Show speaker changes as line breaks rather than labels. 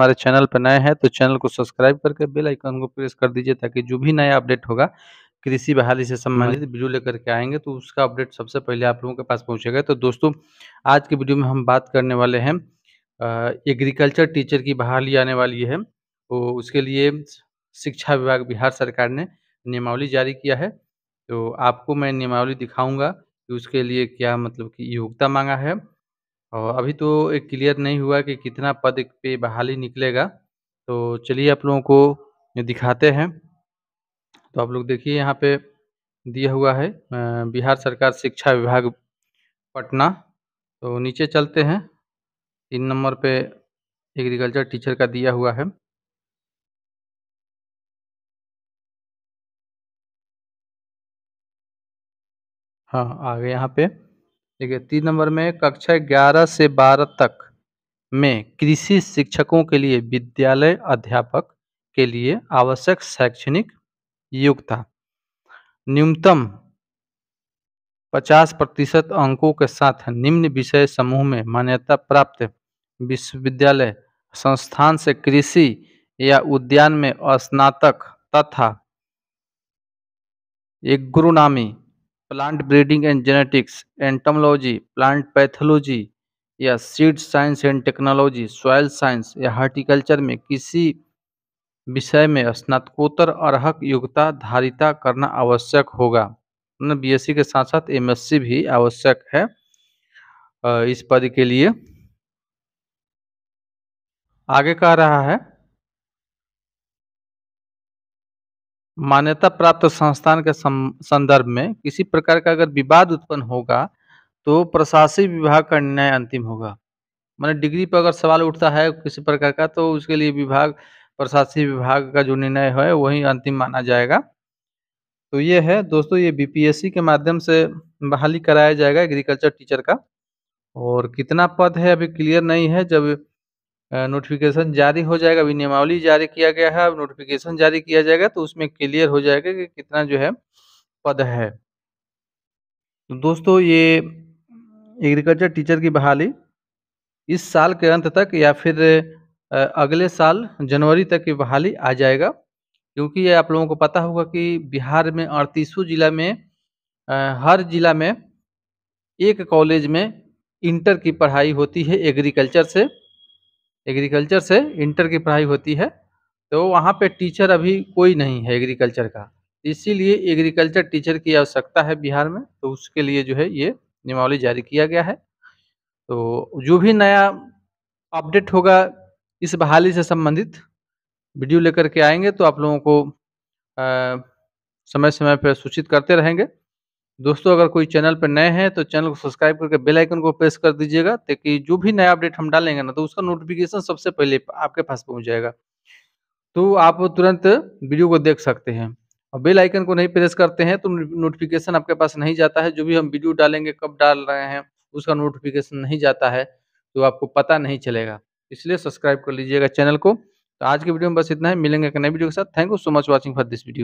हमारे चैनल पर नए हैं तो चैनल को सब्सक्राइब करके बेल आइकन को प्रेस कर दीजिए ताकि जो भी नया अपडेट होगा कृषि बहाली से संबंधित हाँ। वीडियो लेकर के आएंगे तो उसका अपडेट सबसे पहले आप लोगों के पास पहुंचेगा तो दोस्तों आज के वीडियो में हम बात करने वाले हैं एग्रीकल्चर टीचर की बहाली आने वाली है तो उसके लिए शिक्षा विभाग बिहार सरकार ने नियमावली जारी किया है तो आपको मैं नियमावली दिखाऊंगा कि उसके लिए क्या मतलब कि योग्यता मांगा है और अभी तो एक क्लियर नहीं हुआ कि कितना पद पे बहाली निकलेगा तो चलिए आप लोगों को दिखाते हैं तो आप लोग देखिए यहाँ पे दिया हुआ है बिहार सरकार शिक्षा विभाग पटना तो नीचे चलते हैं तीन नंबर पे एग्रीकल्चर टीचर का दिया हुआ है हाँ आगे यहाँ पे है तीन नंबर में कक्षा ग्यारह से बारह तक में कृषि शिक्षकों के लिए विद्यालय अध्यापक के लिए आवश्यक शैक्षणिक योग्यता न्यूनतम 50 प्रतिशत अंकों के साथ निम्न विषय समूह में मान्यता प्राप्त विश्वविद्यालय संस्थान से कृषि या उद्यान में स्नातक तथा agronomy plant breeding and genetics entomology plant pathology या seed science and technology soil science या हार्टिकल्चर में किसी विषय में स्नातकोत्तर अर्हक योग्यता धारिता करना आवश्यक होगा बीएससी e के साथ साथ एमएससी भी आवश्यक है इस पद के लिए आगे कह रहा है मान्यता प्राप्त संस्थान के संदर्भ में किसी प्रकार का अगर विवाद उत्पन्न होगा तो प्रशासनिक विभाग का निर्णय अंतिम होगा मैंने डिग्री पर अगर सवाल उठता है किसी प्रकार का तो उसके लिए विभाग प्रशासनिक विभाग का जो निर्णय है वही अंतिम माना जाएगा तो ये है दोस्तों ये बीपीएससी के माध्यम से बहाली कराया जाएगा एग्रीकल्चर टीचर का और कितना पद है अभी क्लियर नहीं है जब नोटिफिकेशन जारी हो जाएगा अभी नियमावली जारी किया गया है अब नोटिफिकेशन जारी किया जाएगा तो उसमें क्लियर हो जाएगा कि कितना जो है पद है तो दोस्तों ये एग्रीकल्चर टीचर की बहाली इस साल के अंत तक या फिर अगले साल जनवरी तक की बहाली आ जाएगा क्योंकि ये आप लोगों को पता होगा कि बिहार में अड़तीसों जिला में हर जिला में एक कॉलेज में इंटर की पढ़ाई होती है एग्रीकल्चर से एग्रीकल्चर से इंटर की पढ़ाई होती है तो वहाँ पे टीचर अभी कोई नहीं है एग्रीकल्चर का इसीलिए एग्रीकल्चर टीचर की आवश्यकता है बिहार में तो उसके लिए जो है ये नियमावली जारी किया गया है तो जो भी नया अपडेट होगा इस बहाली से संबंधित वीडियो लेकर के आएंगे तो आप लोगों को समय समय पर सूचित करते रहेंगे दोस्तों अगर कोई चैनल पर नए हैं तो चैनल को सब्सक्राइब करके बेल आइकन को प्रेस कर दीजिएगा ताकि जो भी नया अपडेट हम डालेंगे ना तो उसका नोटिफिकेशन सबसे पहले आपके पास पहुंच जाएगा तो आप तुरंत वीडियो को देख सकते हैं और बेल आइकन को नहीं प्रेस करते हैं तो नोटिफिकेशन आपके पास नहीं जाता है जो भी हम वीडियो डालेंगे कब डाल रहे हैं उसका नोटिफिकेशन नहीं जाता है तो आपको पता नहीं चलेगा इसलिए सब्सक्राइब कर लीजिएगा चैनल को तो आज के वीडियो में बस इतना है मिलेंगे एक नए वीडियो के साथ thank you so much watching for this video